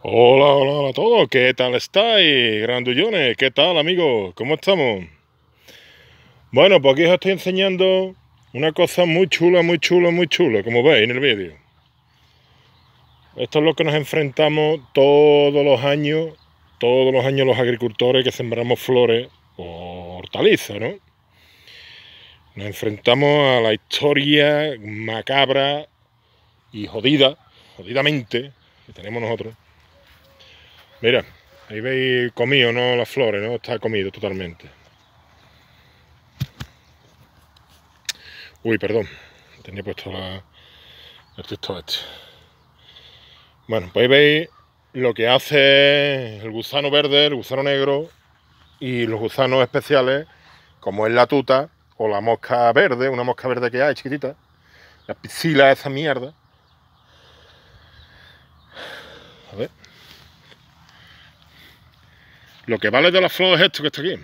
Hola, hola, hola a todos, ¿qué tal estáis? Grandullones, ¿qué tal amigos? ¿Cómo estamos? Bueno, pues aquí os estoy enseñando una cosa muy chula, muy chula, muy chula, como veis en el vídeo. Esto es lo que nos enfrentamos todos los años, todos los años los agricultores que sembramos flores o hortalizas, ¿no? Nos enfrentamos a la historia macabra y jodida, jodidamente, que tenemos nosotros, Mira, ahí veis comido, ¿no? Las flores, ¿no? Está comido totalmente. Uy, perdón. Tenía puesto la... el texto este. Bueno, pues ahí veis lo que hace el gusano verde, el gusano negro y los gusanos especiales, como es la tuta o la mosca verde, una mosca verde que hay, chiquitita. La piscila esa mierda. A ver. Lo que vale de la flor es esto que está aquí.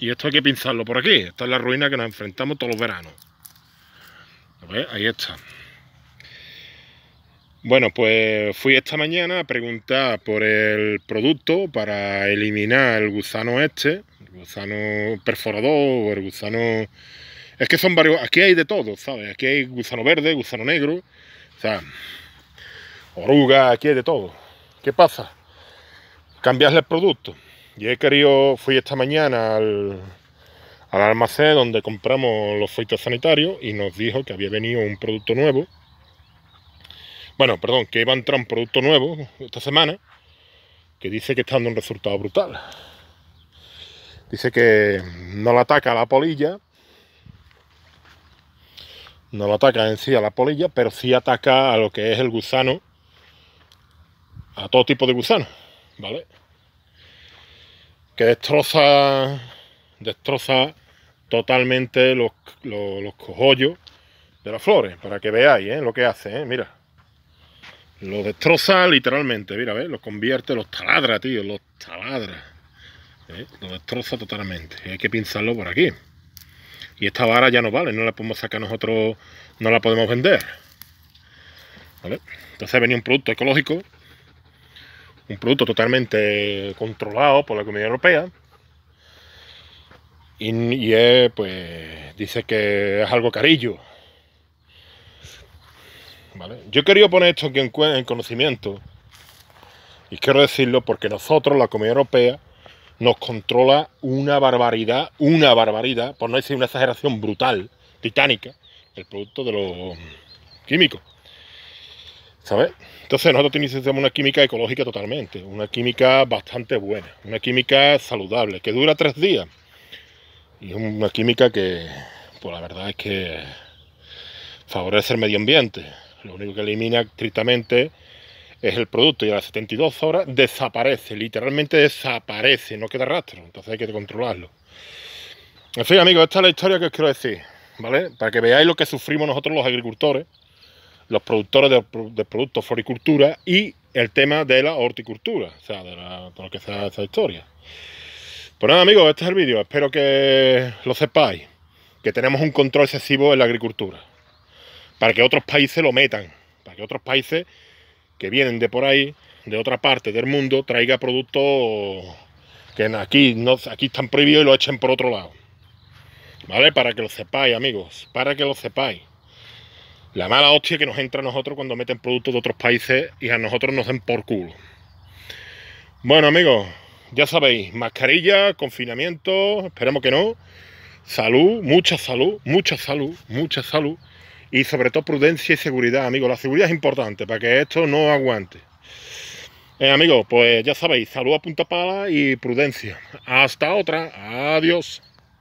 Y esto hay que pinzarlo por aquí. Esta es la ruina que nos enfrentamos todos los veranos. Ahí está. Bueno, pues fui esta mañana a preguntar por el producto para eliminar el gusano este, el gusano perforador o el gusano... Es que son varios... Aquí hay de todo, ¿sabes? Aquí hay gusano verde, gusano negro, o sea, oruga, aquí hay de todo. ¿Qué pasa? cambiarle el producto. Y he querido, fui esta mañana al, almacén donde compramos los sanitarios y nos dijo que había venido un producto nuevo. Bueno, perdón, que iba a entrar un producto nuevo esta semana que dice que está dando un resultado brutal. Dice que no la ataca a la polilla, no lo ataca en sí a la polilla, pero sí ataca a lo que es el gusano, a todo tipo de gusanos. ¿vale? Que destroza, destroza totalmente los, los, cojollos de las flores, para que veáis ¿eh? lo que hace, ¿eh? mira. lo destroza literalmente, mira, ¿ves? Los convierte, los taladra, tío, los taladra. ¿eh? lo destroza totalmente. hay que pinzarlo por aquí. Y esta vara ya no vale, no la podemos sacar nosotros, no la podemos vender. ¿Vale? Entonces venía un producto ecológico un producto totalmente controlado por la Comunidad Europea. Y, pues, dice que es algo carillo. ¿Vale? Yo quería poner esto en conocimiento. Y quiero decirlo porque nosotros, la Comunidad Europea, nos controla una barbaridad, una barbaridad, por no decir una exageración brutal, titánica, el producto de los químicos. Entonces nosotros tenemos una química ecológica totalmente, una química bastante buena, una química saludable, que dura tres días. Y es una química que, pues la verdad es que favorece el medio ambiente. Lo único que elimina estrictamente es el producto y a las 72 horas desaparece, literalmente desaparece, no queda rastro, entonces hay que controlarlo. En fin, amigos, esta es la historia que os quiero decir, ¿vale? Para que veáis lo que sufrimos nosotros los agricultores los productores de, productos floricultura y el tema de la horticultura, o sea, de, lo que sea esa historia. Pues nada, amigos, este es el vídeo. Espero que lo sepáis, que tenemos un control excesivo en la agricultura, para que otros países lo metan, para que otros países que vienen de por ahí, de otra parte del mundo, traiga productos que aquí, no, aquí están prohibidos y lo echen por otro lado. ¿Vale? Para que lo sepáis, amigos, para que lo sepáis. La mala hostia que nos entra a nosotros cuando meten productos de otros países y a nosotros nos den por culo. Bueno, amigos, ya sabéis, mascarilla, confinamiento, esperemos que no. Salud, mucha salud, mucha salud, mucha salud. Y sobre todo prudencia y seguridad, amigos. La seguridad es importante para que esto no aguante. Eh, amigos, pues ya sabéis, salud a punta pala y prudencia. Hasta otra. Adiós.